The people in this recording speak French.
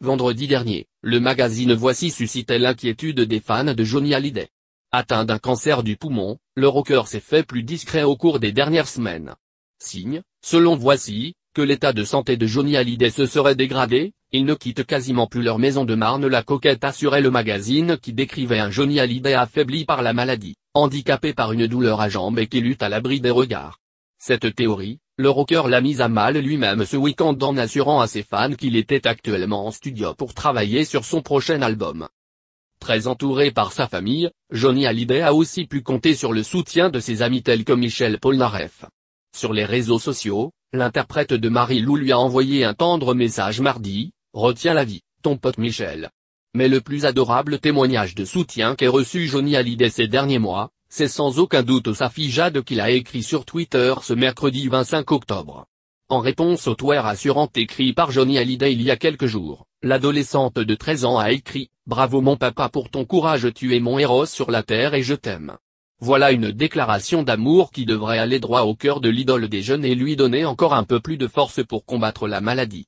Vendredi dernier, le magazine Voici suscitait l'inquiétude des fans de Johnny Hallyday. Atteint d'un cancer du poumon, le rocker s'est fait plus discret au cours des dernières semaines. Signe, selon Voici, que l'état de santé de Johnny Hallyday se serait dégradé, il ne quitte quasiment plus leur maison de Marne la coquette assurait le magazine qui décrivait un Johnny Hallyday affaibli par la maladie, handicapé par une douleur à jambe et qui lutte à l'abri des regards. Cette théorie, le rocker l'a mise à mal lui-même ce week-end en assurant à ses fans qu'il était actuellement en studio pour travailler sur son prochain album. Très entouré par sa famille, Johnny Hallyday a aussi pu compter sur le soutien de ses amis tels que Michel Polnareff. Sur les réseaux sociaux, l'interprète de Marie-Lou lui a envoyé un tendre message mardi, « Retiens la vie, ton pote Michel ». Mais le plus adorable témoignage de soutien qu'ait reçu Johnny Hallyday ces derniers mois, c'est sans aucun doute sa fille Jade qui écrit sur Twitter ce mercredi 25 octobre. En réponse au tour rassurant écrit par Johnny Hallyday il y a quelques jours, l'adolescente de 13 ans a écrit « Bravo mon papa pour ton courage tu es mon héros sur la terre et je t'aime ». Voilà une déclaration d'amour qui devrait aller droit au cœur de l'idole des jeunes et lui donner encore un peu plus de force pour combattre la maladie.